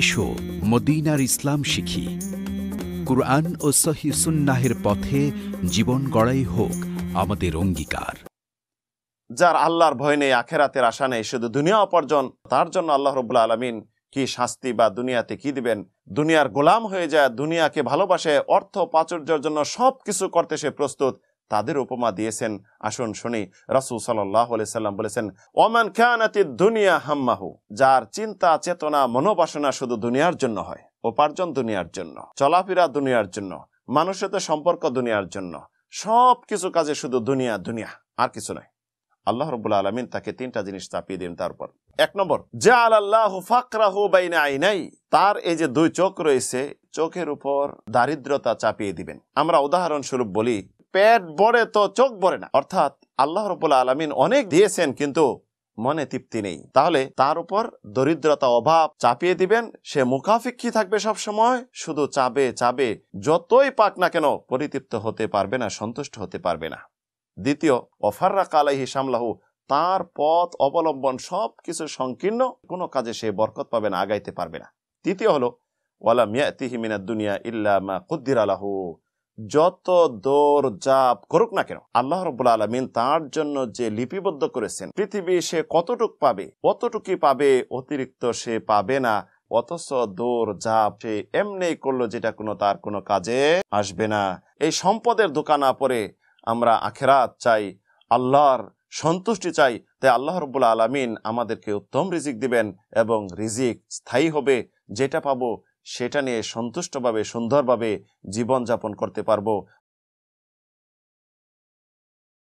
এসো মদিনার ইসলাম শিখি কুরআন ও সহি সুন্নাহের পথে জীবন গড়াই হোক আমাদের অঙ্গীকার যার আল্লাহর ভয় নেই আখেরাতের আশা নেই শুধু দুনিয়া অপার্জন তার জন্য আল্লাহ রবুল্লা আলমিন কি শাস্তি বা দুনিয়াতে কি দিবেন দুনিয়ার গোলাম হয়ে যায় দুনিয়াকে ভালোবাসে অর্থ প্রাচুর্যের জন্য সব কিছু করতে সে প্রস্তুত তাদের উপমা দিয়েছেন আসুন শুনি রাসুল সাল্লাহ সাল্লাম বলেছেন ওমান খানাতি দুনিয়া হাম্মাহু যার চিন্তা চেতনা মনোবাসনা শুধু দুনিয়ার জন্য হয় উপার্জন দুনিয়ার জন্য চলাফেরা দুনিয়ার জন্য মানুষের সম্পর্ক দুনিয়ার জন্য সব কিছু কাজে শুধু দুনিয়া দুনিয়া আর কিছু নয় আল্লাহ রবুল্লা আলমিন তাকে তিনটা জিনিস চাপিয়ে দিন তারপর এক নম্বর যে আল্লাহ ফাকরাহু বাইনা আইনাই তার এই যে দুই চোখ রয়েছে চোখের উপর দারিদ্রতা চাপিয়ে দিবেন আমরা উদাহরণস্বরূপ বলি পেট বড়ে তো চোখ বড়ে না অর্থাৎ আল্লাহ রবুল্লা আলমিন অনেক দিয়েছেন কিন্তু মনে তৃপ্তি নেই তাহলে তার উপর দরিদ্রতা অভাব চাপিয়ে দিবেন সে মুখাফিক্ষি থাকবে সব সময় শুধু চাবে চাবে যতই পাক না কেন পরিতৃপ্ত হতে পারবে না সন্তুষ্ট হতে পারবে না দ্বিতীয় অফাররা কালাহি সামলাহু তার পথ অবলম্বন সব কিছু সংকীর্ণ কোনো কাজে সে বরকত পাবে না আগাইতে পারবে না তৃতীয় হলো ওয়ালা মিয়া তিহিমিনা দুনিয়া ইল্লা মা কুদ্দির আলাহু যত দৌর জাপ করুক না কেন আল্লাহ রবুল আলমিন তার জন্য যে লিপিবদ্ধ করেছেন পৃথিবী সে কতটুক পাবে কতটুকি পাবে অতিরিক্ত সে পাবে না অথচ দৌড় জাপ সে এমনি করলো যেটা কোনো তার কোনো কাজে আসবে না এই সম্পদের দোকানা পরে আমরা আখেরাত চাই আল্লাহর সন্তুষ্টি চাই তাই আল্লাহ রবুল্লা আলমিন আমাদেরকে উত্তম রিজিক দিবেন এবং রিজিক স্থায়ী হবে যেটা পাবো সেটা নিয়ে সন্তুষ্টভাবে সুন্দরভাবে জীবনযাপন করতে পারবো